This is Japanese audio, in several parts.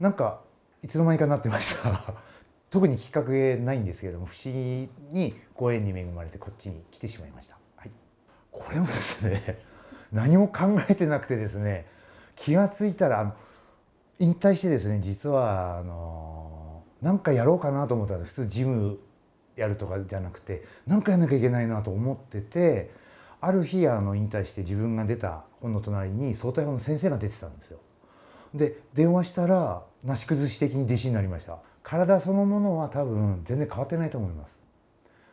なんかいつの間にかなってました 特にきっかけないんですけれども不思議にご縁に恵まれてこっちに来てしまいました、はい、これもですね 何も考えてなくてですね気が付いたらあの引退してですね実はあの何かやろうかなと思ったら普通ジムやるとかじゃなくて何かやんなきゃいけないなと思っててある日あの引退して自分が出た本の隣に相対法の先生が出てたんですよ。で電話したらなし崩し的に弟子になりました体そのものは多分全然変わってないと思います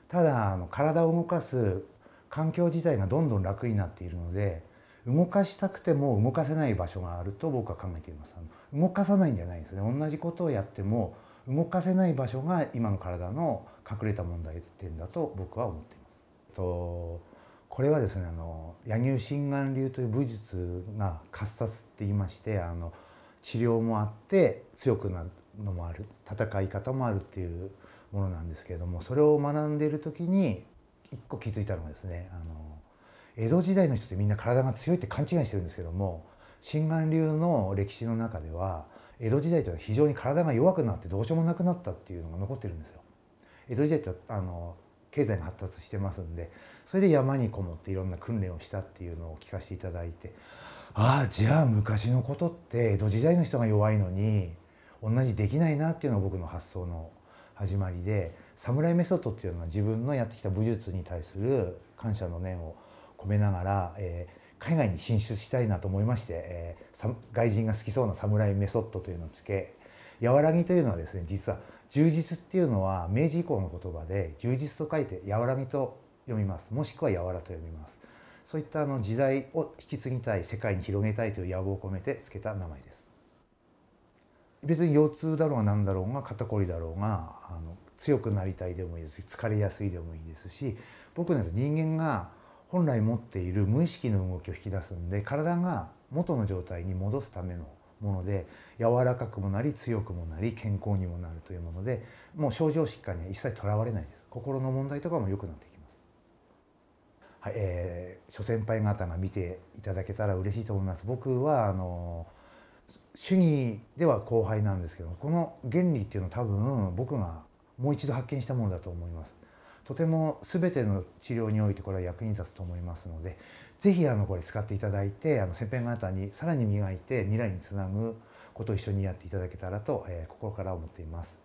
ただあの体を動かす環境自体がどんどん楽になっているので動かしたくても動かせない場所があると僕は考えていますあの動かさないんじゃないんですね同じことをやっても動かせない場所が今の体の隠れた問題点だと僕は思っていますとこれはですねあの野入心眼流という武術が滑殺って言いましてあの治療もあって強くなるのもある戦い方もあるっていうものなんですけれどもそれを学んでいる時に一個気づいたのがですねあの江戸時代の人ってみんな体が強いって勘違いしてるんですけども新眼流の歴史の中では江戸時代というのは非常に体が弱くなってどうしようもなくなったっていうのが残ってるんですよ。江戸時代ってあの経済が発達してますんでそれで山にこもっていろんな訓練をしたっていうのを聞かせていただいてああじゃあ昔のことって江戸時代の人が弱いのに同じできないなっていうのが僕の発想の始まりで侍メソッドっていうのは自分のやってきた武術に対する感謝の念を込めながら、えー、海外に進出したいなと思いまして、えー、外人が好きそうな侍メソッドというのをつけ和らぎというのはですね実は充実っていうのは明治以降の言葉で充実と書いて和らぎと読みますもしくは柔らと読みますそういったあの時代を引き継ぎたい世界に広げたいという野望を込めて付けた名前です。別に腰痛だろうが何だろうが肩こりだろうがあの強くなりたいでもいいですし疲れやすいでもいいですし僕なん人間が本来持っている無意識の動きを引き出すんで体が元の状態に戻すためのもので柔らかくもなり強くもなり健康にもなるというものでもう症状疾患には一切とらわれないです心の問題とかも良くなってはい、えー、諸先輩方が見ていただけたら嬉しいと思います。僕はあの主義では後輩なんですけどこの原理っていうのは多分僕がもう一度発見したものだと思います。とても全ての治療においてこれは役に立つと思いますので是非あのこれ使っていただいてあの先輩方にさらに磨いて未来につなぐことを一緒にやっていただけたらと、えー、心から思っています。